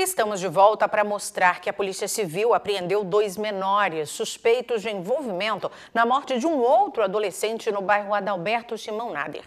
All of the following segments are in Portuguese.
Estamos de volta para mostrar que a Polícia Civil apreendeu dois menores suspeitos de envolvimento na morte de um outro adolescente no bairro Adalberto Simão Nader.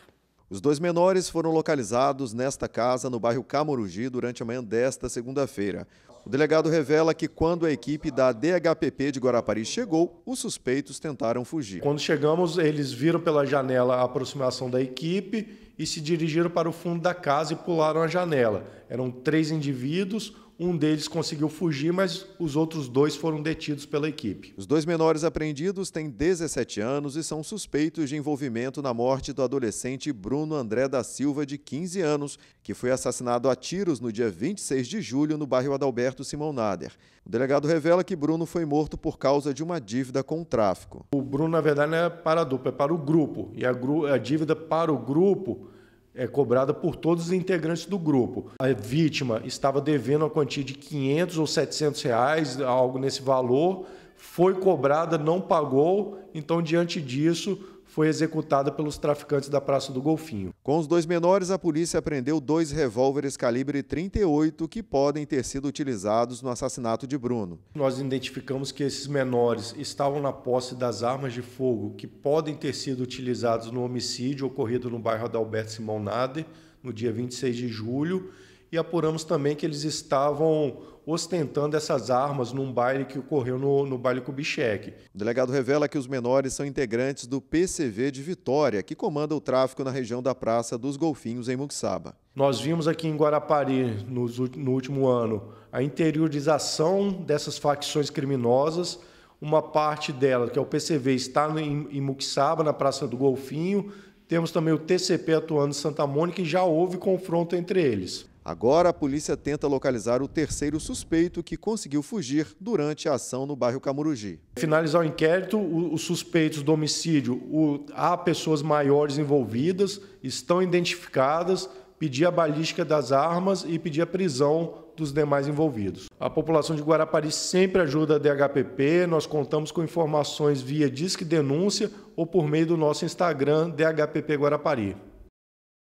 Os dois menores foram localizados nesta casa no bairro Camorugi durante a manhã desta segunda-feira. O delegado revela que quando a equipe da DHPP de Guarapari chegou, os suspeitos tentaram fugir. Quando chegamos, eles viram pela janela a aproximação da equipe e se dirigiram para o fundo da casa e pularam a janela. Eram três indivíduos, um deles conseguiu fugir, mas os outros dois foram detidos pela equipe. Os dois menores apreendidos têm 17 anos e são suspeitos de envolvimento na morte do adolescente Bruno André da Silva, de 15 anos, que foi assassinado a tiros no dia 26 de julho no bairro Adalberto Simão Nader. O delegado revela que Bruno foi morto por causa de uma dívida com o tráfico. O Bruno, na verdade, não é para a dupla, é para o grupo. E a, a dívida para o grupo é cobrada por todos os integrantes do grupo. A vítima estava devendo uma quantia de 500 ou 700 reais, algo nesse valor, foi cobrada, não pagou, então diante disso foi executada pelos traficantes da Praça do Golfinho. Com os dois menores, a polícia apreendeu dois revólveres calibre 38 que podem ter sido utilizados no assassinato de Bruno. Nós identificamos que esses menores estavam na posse das armas de fogo que podem ter sido utilizados no homicídio ocorrido no bairro Adalberto Simão Nader, no dia 26 de julho, e apuramos também que eles estavam ostentando essas armas num baile que ocorreu no, no baile Kubitschek. O delegado revela que os menores são integrantes do PCV de Vitória, que comanda o tráfico na região da Praça dos Golfinhos, em Muxaba. Nós vimos aqui em Guarapari, no, no último ano, a interiorização dessas facções criminosas. Uma parte dela, que é o PCV, está em, em Muxaba, na Praça do Golfinho. Temos também o TCP atuando em Santa Mônica e já houve confronto entre eles. Agora a polícia tenta localizar o terceiro suspeito que conseguiu fugir durante a ação no bairro Camurugi. Finalizar o inquérito, os suspeitos do homicídio, o, há pessoas maiores envolvidas, estão identificadas, pedir a balística das armas e pedir a prisão dos demais envolvidos. A população de Guarapari sempre ajuda a DHPP, nós contamos com informações via Disque Denúncia ou por meio do nosso Instagram DHPP Guarapari.